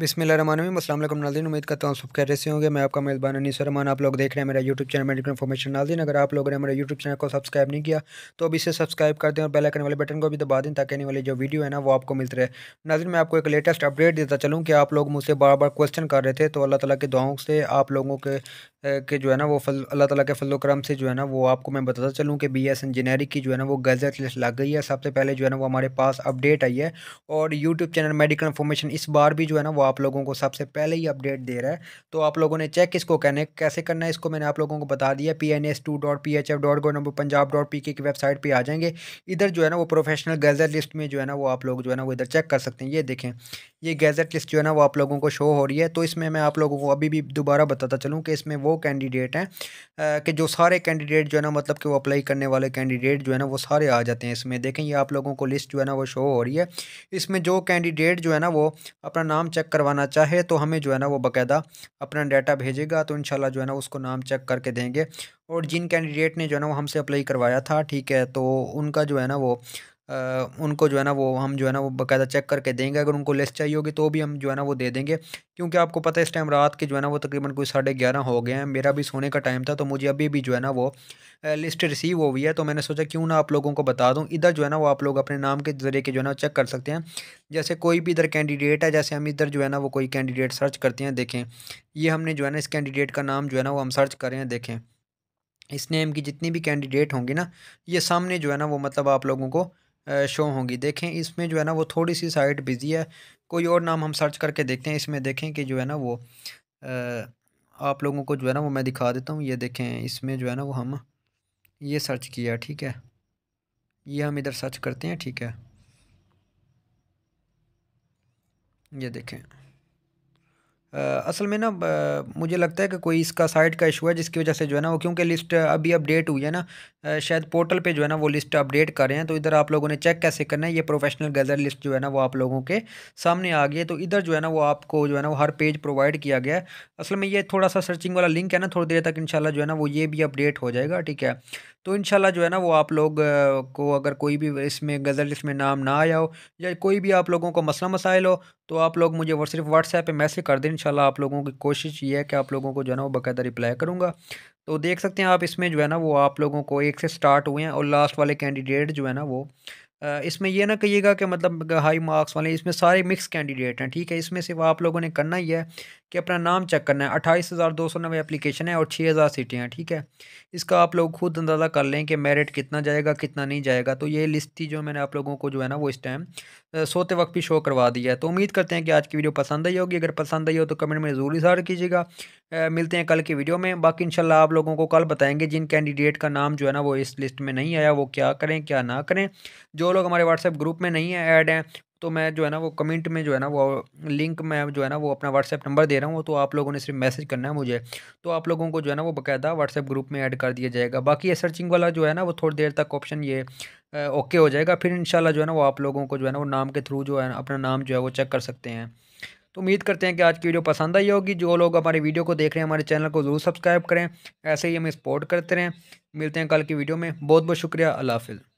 बिसमिल अल्लाम नाजीन उम्मीद करता हूँ सब कह रहे होंगे मैं आपका मेज़बान अनीस रमान आप लोग देख रहे हैं मेरा यूट्यूब चैनल मेडिकल इन्फॉर्मेशन नाजीन अगर आप लोगों ने मेरा यूट्यूब चैनल को सब्सक्राइब नहीं किया तो अभी इसे सब्सक्राइब कर दें और बेल आइकन वाले बटन को भी दबा दें ताकि आने वाली जो वीडियो है ना वो आपको मिल रहे नाजिन मैं आपको एक लेटेस्ट अपडेट देता चलूँ कि आप लोग मुझसे बार बार क्वेश्चन कर रहे थे तो अल्लाह तला के दुआओं से आप लोगों के के जो है ना वो फल अल्लाह ताला के फलोक्रम करम से जो है ना वो आपको मैं बताता चलूँ कि बी एस इंजीनियरिंग की जो है ना वो गजट लिस्ट लग गई है सबसे पहले जो है ना वो हमारे पास अपडेट आई है और यूट्यूब चैनल मेडिकल इन्फॉर्मेशन इस बार भी जो है ना वो आप लोगों को सबसे पहले ही अपडेट दे रहा है तो आप लोगों ने चेक इसको कहने कैसे करना है इसको मैंने आप लोगों को बता दिया P N S two dot P H F dot go number Punjab dot P K की वेबसाइट पर आ जाएंगे इधर जो है ना वो प्रोफेशनल गैजेट लिस्ट में जो है ना वो आप लोग जो है ना वो इधर चेक कर सकते हैं ये देखें ये गैजेट लिस्ट जो है ना वो आप लोगों को शो हो रही है तो इसमें मैं आप लोगों को अभी भी दोबारा बताता चलूँ कि इसमें वो कैंडिडेट हैं कि जो सारे कैंडिडेट जो है ना मतलब कि वो अप्लाई करने वाले कैंडिडेट जो है ना वो सारे आ जाते हैं इसमें देखें ये आप लोगों को लिस्ट जो है ना वो शो हो रही है इसमें जो कैंडिडेट जो है ना वो अपना नाम चेक करवाना चाहे तो हमें जो है ना वो बाकायदा अपना डाटा भेजेगा तो इनशाला जो है ना उसको नाम चेक करके देंगे और जिन कैंडिडेट ने जो है ना वो हमसे अप्लाई करवाया था ठीक है तो उनका जो है ना वो उनको जो है ना वो हम जो है ना वो बाकायदा चेक करके देंगे अगर उनको लिस्ट चाहिए होगी तो भी हम जो है ना वो दे देंगे क्योंकि आपको पता है इस टाइम रात के जो है ना वो तकरीबन कोई साढ़े ग्यारह हो गए हैं मेरा भी सोने का टाइम था तो मुझे अभी भी जो है ना वो लिस्ट रिसीव हुई है तो मैंने सोचा क्यों ना आप लोगों को बता दूँ इधर जो है ना वो आप लोग अपने नाम के ज़रिए के जो है ना चेक कर सकते हैं जैसे कोई भी इधर कैंडिडेट है जैसे हम इधर जो है ना वो कोई कैंडिडेट सर्च करते हैं देखें ये हमने जो है ना इस कैंडिडेट का नाम जो है ना वो हम सर्च करें हैं देखें इस नेम की जितनी भी कैंडिडेट होंगी ना ये सामने जो है ना वो मतलब आप लोगों को शो होंगी देखें इसमें जो है ना वो थोड़ी सी साइट बिज़ी है कोई और नाम हम सर्च करके देखते हैं इसमें देखें कि जो है ना वो आप लोगों को जो है ना वो मैं दिखा देता हूँ ये देखें इसमें जो है ना वो हम ये सर्च किया ठीक है ये हम इधर सर्च करते हैं ठीक है ये देखें आ, असल में ना मुझे लगता है कि कोई इसका साइट का इशू है जिसकी वजह से जो है ना वो क्योंकि लिस्ट अभी अपडेट हुई है ना शायद पोर्टल पे जो है ना वो लिस्ट अपडेट कर रहे हैं तो इधर आप लोगों ने चेक कैसे करना है ये प्रोफेशनल गैदर लिस्ट जो है ना वो आप लोगों के सामने आ गई है तो इधर जो है ना वो आपको जो है ना वो हर पेज प्रोवाइड किया गया है असल में ये थोड़ा सा सर्चिंग वाला लिंक है ना थोड़ी देर तक इनशाला जो है ना वो ये भी अपडेट हो जाएगा ठीक है तो इंशाल्लाह जो है ना वो आप लोग को अगर कोई भी इसमें गज़ल इसमें नाम ना आया हो या कोई भी आप लोगों को मसला मसाइल हो तो आप लोग मुझे सिर्फ व्हाट्सएप पे मैसेज कर दें इनशाला आप लोगों की कोशिश ये है कि आप लोगों को जो है ना वो बाकायदा रिप्लाई करूँगा तो देख सकते हैं आप इसमें जो है ना वो आप लोगों को एक से स्टार्ट हुए हैं और लास्ट वाले कैंडिडेट जो है ना वो इसमें यह ना कहिएगा कि मतलब हाई मार्क्स वाले इसमें सारे मिक्स कैंडिडेट हैं ठीक है इसमें सिर्फ आप लोगों ने करना ही है कि अपना नाम चेक करना है अट्ठाईस हज़ार दो सौ नब्बे एप्लीकेशन है और छः हज़ार सीटें हैं ठीक है इसका आप लोग खुद अंदाज़ा कर लें कि मेरिट कितना जाएगा कितना नहीं जाएगा तो ये लिस्ट थी जो मैंने आप लोगों को जो है ना वो इस टाइम सोते वक्त भी शो करवा दिया है तो उम्मीद करते हैं कि आज की वीडियो पसंद आई होगी अगर पसंद आई हो तो कमेंट में ज़रूर इजहार कीजिएगा मिलते हैं कल की वीडियो में बाकी इंशाल्लाह आप लोगों को कल बताएंगे जिन कैंडिडेट का नाम जो है ना वो इस लिस्ट में नहीं आया वो क्या करें क्या ना करें जो लोग हमारे व्हाट्सएप ग्रुप में नहीं है ऐड हैं तो मैं जो है ना वो कमेंट में जो है ना वो लिंक में जो है ना वो अपना व्हाट्सएप नंबर दे रहा हूँ तो आप लोगों ने सिर्फ मैसेज करना है मुझे तो आप लोगों को जो है ना वो बकायदा व्हाट्सएप ग्रुप में ऐड कर दिया जाएगा बाकी ये सर्चिंग वाला जो है ना वो थोड़ी देर तक ऑप्शन ये ओके हो जाएगा फिर शाला जो है ना वो आप लोगों को जो है ना वो नाम के थ्रू जो है ना अपना नाम जो है वो चेक कर सकते हैं तो उम्मीद करते हैं कि आज की वीडियो पसंद आई होगी जो लोग हमारे वीडियो को देख रहे हैं हमारे चैनल को ज़रूर सब्सक्राइब करें ऐसे ही हमें सपोर्ट करते रहें मिलते हैं कल की वीडियो में बहुत बहुत शुक्रिया अल्लाह हाफिज़